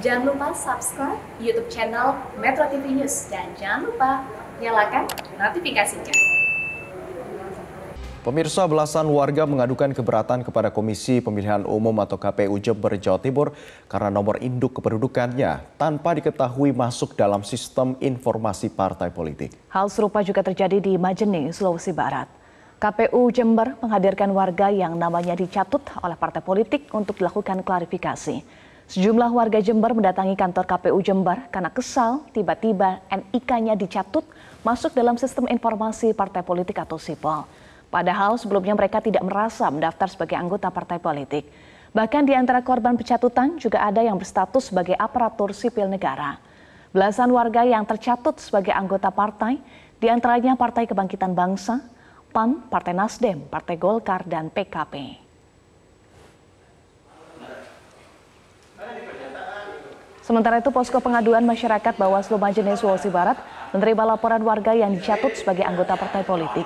Jangan lupa subscribe YouTube channel Metro TV News dan jangan lupa nyalakan notifikasinya. Pemirsa belasan warga mengadukan keberatan kepada Komisi Pemilihan Umum atau KPU Jember Jawa Timur karena nomor induk kependudukannya tanpa diketahui masuk dalam sistem informasi partai politik. Hal serupa juga terjadi di Majene, Sulawesi Barat. KPU Jember menghadirkan warga yang namanya dicatut oleh partai politik untuk dilakukan klarifikasi. Sejumlah warga Jember mendatangi kantor KPU Jember karena kesal tiba-tiba NIK-nya dicatut masuk dalam sistem informasi partai politik atau SIPOL. Padahal sebelumnya mereka tidak merasa mendaftar sebagai anggota partai politik. Bahkan di antara korban pencatutan juga ada yang berstatus sebagai aparatur sipil negara. Belasan warga yang tercatut sebagai anggota partai, di antaranya Partai Kebangkitan Bangsa, PAN, Partai Nasdem, Partai Golkar, dan PKP. Sementara itu, posko pengaduan masyarakat Bawaslu Majene Sulawesi Barat menerima laporan warga yang dicatut sebagai anggota partai politik.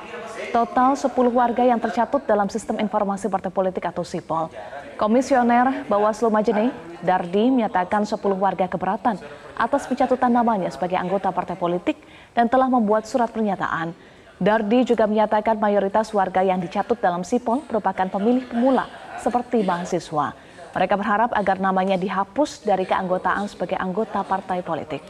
Total 10 warga yang tercatut dalam sistem informasi partai politik atau SIPOL. Komisioner Bawaslu Majene, Dardi, menyatakan 10 warga keberatan atas pencatutan namanya sebagai anggota partai politik dan telah membuat surat pernyataan. Dardi juga menyatakan mayoritas warga yang dicatut dalam SIPOL merupakan pemilih pemula seperti mahasiswa. Mereka berharap agar namanya dihapus dari keanggotaan sebagai anggota partai politik.